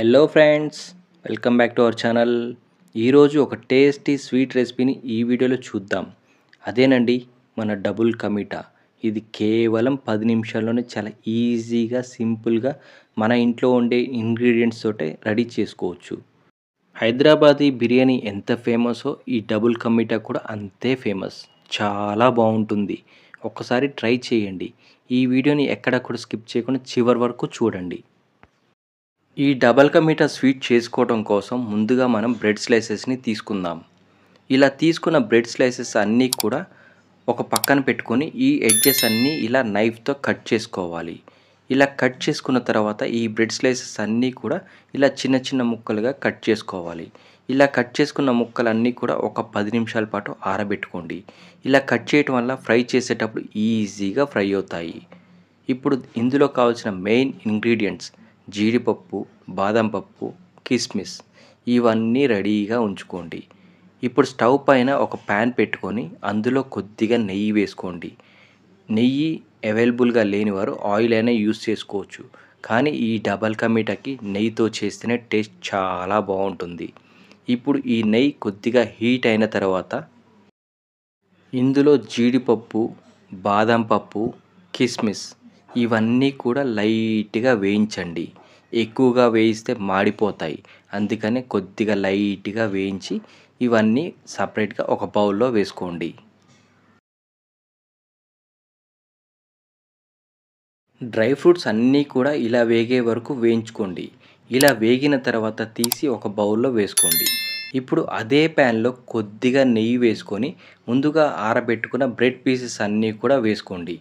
hello friends welcome back to our channel ఈరోజు ఒక tasty sweet రెసిపీని ఈ వీడియోలో చూద్దాం అదేనండి మన డబుల్ కమిటా ఇది కేవలం పది నిమిషాల్లోనే చాలా ఈజీగా సింపుల్గా మన ఇంట్లో ఉండే ఇంగ్రీడియంట్స్ తోటే రెడీ చేసుకోవచ్చు హైదరాబాదీ బిర్యానీ ఎంత ఫేమసో ఈ డబుల్ కమిటా కూడా అంతే ఫేమస్ చాలా బాగుంటుంది ఒక్కసారి ట్రై చేయండి ఈ వీడియోని ఎక్కడ కూడా స్కిప్ చేయకుండా చివరి వరకు చూడండి ఈ డబల్ కా స్వీట్ చేసుకోవడం కోసం ముందుగా మనం బ్రెడ్ స్లైసెస్ని తీసుకుందాం ఇలా తీసుకున్న బ్రెడ్ స్లైసెస్ అన్నీ కూడా ఒక పక్కన పెట్టుకొని ఈ ఎడ్జెస్ అన్నీ ఇలా నైఫ్తో కట్ చేసుకోవాలి ఇలా కట్ చేసుకున్న తర్వాత ఈ బ్రెడ్ స్లైసెస్ అన్నీ కూడా ఇలా చిన్న చిన్న ముక్కలుగా కట్ చేసుకోవాలి ఇలా కట్ చేసుకున్న ముక్కలన్నీ కూడా ఒక పది నిమిషాల పాటు ఆరబెట్టుకోండి ఇలా కట్ చేయటం వల్ల ఫ్రై చేసేటప్పుడు ఈజీగా ఫ్రై అవుతాయి ఇప్పుడు ఇందులో కావాల్సిన మెయిన్ ఇంగ్రీడియంట్స్ జీడిపప్పు బాదం పప్పు కిస్మిస్ ఇవన్నీ రెడీగా ఉంచుకోండి ఇప్పుడు స్టవ్ పైన ఒక ప్యాన్ పెట్టుకొని అందులో కొద్దిగా నెయ్యి వేసుకోండి నెయ్యి అవైలబుల్గా లేని వారు ఆయిల్ అయినా యూస్ చేసుకోవచ్చు కానీ ఈ డబల్ కమీటాకి నెయ్యితో చేస్తేనే టేస్ట్ చాలా బాగుంటుంది ఇప్పుడు ఈ నెయ్యి కొద్దిగా హీట్ అయిన తర్వాత ఇందులో జీడిపప్పు బాదం పప్పు కిస్మిస్ ఇవన్నీ కూడా లైట్గా వేయించండి ఎక్కువగా వేయిస్తే మాడిపోతాయి అందుకనే కొద్దిగా లైట్గా వేయించి ఇవన్నీ సపరేట్గా ఒక బౌల్లో వేసుకోండి డ్రై ఫ్రూట్స్ అన్నీ కూడా ఇలా వేగే వరకు వేయించుకోండి ఇలా వేగిన తర్వాత తీసి ఒక బౌల్లో వేసుకోండి ఇప్పుడు అదే ప్యాన్లో కొద్దిగా నెయ్యి వేసుకొని ముందుగా ఆరబెట్టుకున్న బ్రెడ్ పీసెస్ అన్నీ కూడా వేసుకోండి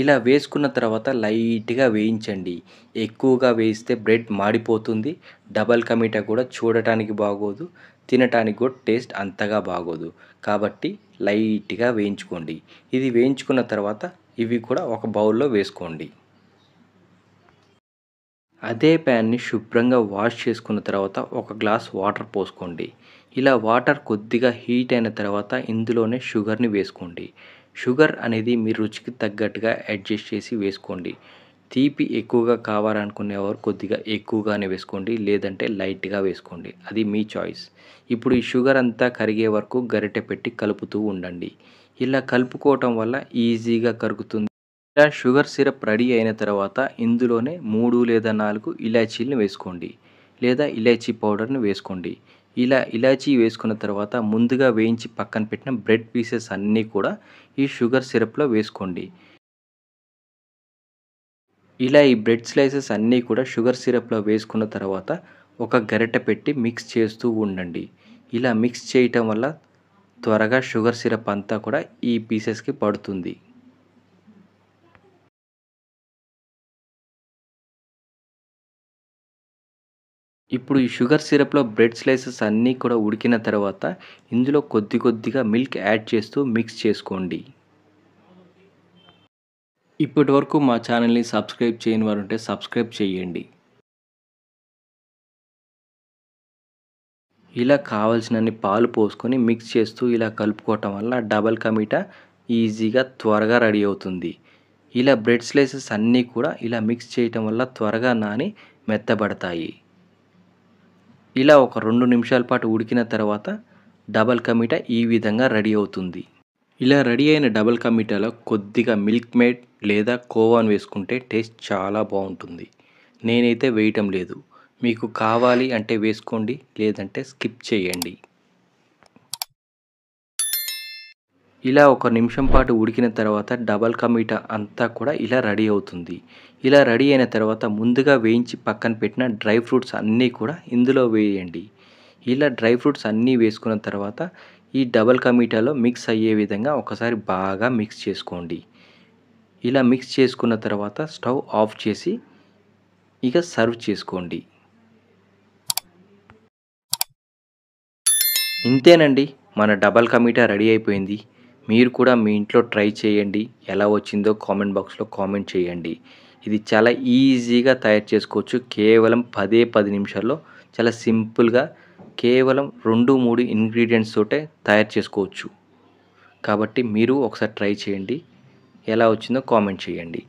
ఇలా వేసుకున్న తర్వాత లైట్గా వేయించండి ఎక్కువగా వేయిస్తే బ్రెడ్ మాడిపోతుంది డబల్ కమిట కూడా చూడటానికి బాగోదు తినటానికి కూడా టేస్ట్ అంతగా బాగోదు కాబట్టి లైట్గా వేయించుకోండి ఇది వేయించుకున్న తర్వాత ఇవి కూడా ఒక బౌల్లో వేసుకోండి అదే ప్యాన్ని శుభ్రంగా వాష్ చేసుకున్న తర్వాత ఒక గ్లాస్ వాటర్ పోసుకోండి ఇలా వాటర్ కొద్దిగా హీట్ అయిన తర్వాత ఇందులోనే షుగర్ని వేసుకోండి షుగర్ అనేది మీ రుచికి తగ్గట్టుగా అడ్జస్ట్ చేసి వేసుకోండి తీపి ఎక్కువగా కావాలనుకునేవారు కొద్దిగా ఎక్కువగానే వేసుకోండి లేదంటే లైట్గా వేసుకోండి అది మీ చాయిస్ ఇప్పుడు ఈ షుగర్ అంతా కరిగే వరకు గరిటె పెట్టి కలుపుతూ ఉండండి ఇలా కలుపుకోవటం వల్ల ఈజీగా కరుగుతుంది ఇలా షుగర్ సిరప్ రెడీ అయిన తర్వాత ఇందులోనే మూడు లేదా నాలుగు ఇలాచీలను వేసుకోండి లేదా ఇలాచీ పౌడర్ని వేసుకోండి ఇలా ఇలాచీ వేసుకున్న తర్వాత ముందుగా వేయించి పక్కన పెట్టిన బ్రెడ్ పీసెస్ అన్నీ కూడా ఈ షుగర్ సిరప్లో వేసుకోండి ఇలా ఈ బ్రెడ్ స్లైసెస్ అన్నీ కూడా షుగర్ సిరప్లో వేసుకున్న తర్వాత ఒక గరిట పెట్టి మిక్స్ చేస్తూ ఉండండి ఇలా మిక్స్ చేయటం వల్ల త్వరగా షుగర్ సిరప్ అంతా కూడా ఈ పీసెస్కి పడుతుంది ఇప్పుడు ఈ షుగర్ సిరప్లో బ్రెడ్ స్లైసెస్ అన్నీ కూడా ఉడికిన తర్వాత ఇందులో కొద్ది కొద్దిగా మిల్క్ యాడ్ చేస్తూ మిక్స్ చేసుకోండి ఇప్పటి వరకు మా ఛానల్ని సబ్స్క్రైబ్ చేయని వారు ఉంటే సబ్స్క్రైబ్ చేయండి ఇలా కావలసినన్ని పాలు పోసుకొని మిక్స్ చేస్తూ ఇలా కలుపుకోవటం వల్ల డబల్ కమిటా ఈజీగా త్వరగా రెడీ అవుతుంది ఇలా బ్రెడ్ స్లైసెస్ అన్నీ కూడా ఇలా మిక్స్ చేయటం వల్ల త్వరగా నాని మెత్తబడతాయి ఇలా ఒక రెండు నిమిషాల పాటు ఉడికిన తర్వాత డబల్ కమిటా ఈ విధంగా రెడీ అవుతుంది ఇలా రెడీ అయిన డబల్ కమిటాలో కొద్దిగా మిల్క్ మేడ్ లేదా కోవాన్ వేసుకుంటే టేస్ట్ చాలా బాగుంటుంది నేనైతే వేయటం లేదు మీకు కావాలి అంటే వేసుకోండి లేదంటే స్కిప్ చేయండి ఇలా ఒక నిమిషం పాటు ఉడికిన తర్వాత డబల్ కమీట అంతా కూడా ఇలా రెడీ అవుతుంది ఇలా రెడీ అయిన తర్వాత ముందుగా వేయించి పక్కన పెట్టిన డ్రై ఫ్రూట్స్ అన్నీ కూడా ఇందులో వేయండి ఇలా డ్రై ఫ్రూట్స్ అన్నీ వేసుకున్న తర్వాత ఈ డబల్ కమీటాలో మిక్స్ అయ్యే విధంగా ఒకసారి బాగా మిక్స్ చేసుకోండి ఇలా మిక్స్ చేసుకున్న తర్వాత స్టవ్ ఆఫ్ చేసి ఇక సర్వ్ చేసుకోండి ఇంతేనండి మన డబల్ కమీటా రెడీ అయిపోయింది మీరు కూడా మీ ఇంట్లో ట్రై చేయండి ఎలా వచ్చిందో కామెంట్ బాక్స్లో కామెంట్ చేయండి ఇది చాలా ఈజీగా తయారు చేసుకోవచ్చు కేవలం పదే పది నిమిషాల్లో చాలా సింపుల్గా కేవలం రెండు మూడు ఇంగ్రీడియంట్స్ తోటే తయారు చేసుకోవచ్చు కాబట్టి మీరు ఒకసారి ట్రై చేయండి ఎలా వచ్చిందో కామెంట్ చేయండి